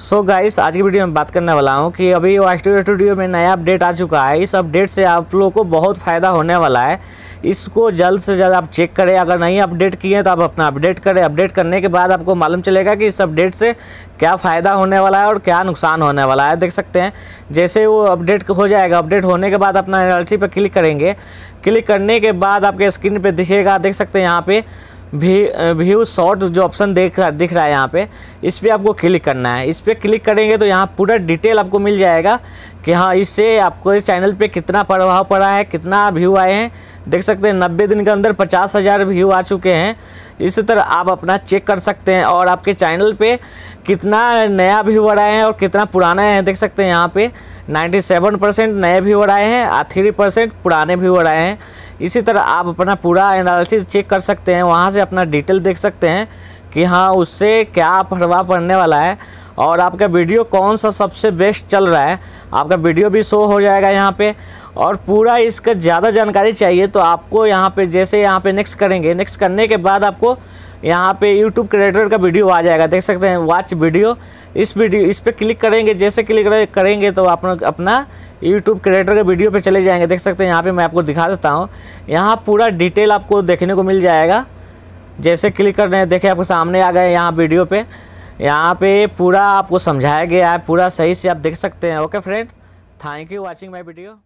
सो so guys आज की video में बात करने वाला हूँ कि अभी वास्टो स्टूडियो में नया अपडेट आ चुका है इस अपडेट से आप लोगों को बहुत फ़ायदा होने वाला है इसको जल्द से जल्द आप चेक करें अगर नहीं अपडेट किए तो आप अपना अपडेट करें अपडेट करने के बाद आपको मालूम चलेगा कि इस अपडेट से क्या फ़ायदा होने वाला है और क्या नुकसान होने वाला है देख सकते हैं जैसे वो अपडेट हो जाएगा अपडेट होने के बाद अपना एनर्जी पर क्लिक करेंगे क्लिक करने के बाद आपके स्क्रीन पर दिखेगा देख सकते हैं यहाँ पर व्यू शॉर्ट जो ऑप्शन देख रहा दिख रहा है यहाँ पे इस पर आपको क्लिक करना है इस पर क्लिक करेंगे तो यहाँ पूरा डिटेल आपको मिल जाएगा कि हाँ इससे आपको इस चैनल पे कितना प्रभाव पड़ा है कितना व्यू आए हैं देख सकते हैं नब्बे दिन के अंदर पचास हज़ार व्यू आ चुके हैं इसी तरह आप अपना चेक कर सकते हैं और आपके चैनल पर कितना नया व्यू आए हैं और कितना पुराना है देख सकते हैं यहाँ पर नाइन्टी परसेंट नए व्यूअर आए हैं और थ्री परसेंट पुराने व्यूअर आए हैं इसी तरह आप अपना पूरा एनालिसिस चेक कर सकते हैं वहाँ से अपना डिटेल देख सकते हैं कि हाँ उससे क्या प्रभाव पड़ने वाला है और आपका वीडियो कौन सा सबसे बेस्ट चल रहा है आपका वीडियो भी शो हो जाएगा यहाँ पे और पूरा इसका ज़्यादा जानकारी चाहिए तो आपको यहाँ पे जैसे यहाँ पे नेक्स्ट करेंगे नेक्स्ट करने के बाद आपको यहाँ पे यूट्यूब क्रिएटर का वीडियो आ जाएगा देख सकते हैं वॉच वीडियो इस वीडियो इस पर क्लिक करेंगे जैसे क्लिक करेंगे तो आप अपना यूट्यूब क्रिएटर के वीडियो पे चले जाएंगे देख सकते हैं यहाँ पे मैं आपको दिखा देता हूँ यहाँ पूरा डिटेल आपको देखने को मिल जाएगा जैसे क्लिक कर रहे हैं देखें आपको सामने आ गए यहाँ वीडियो पे यहाँ पे पूरा आपको समझाया गया है पूरा सही से आप देख सकते हैं okay friend thank you watching my video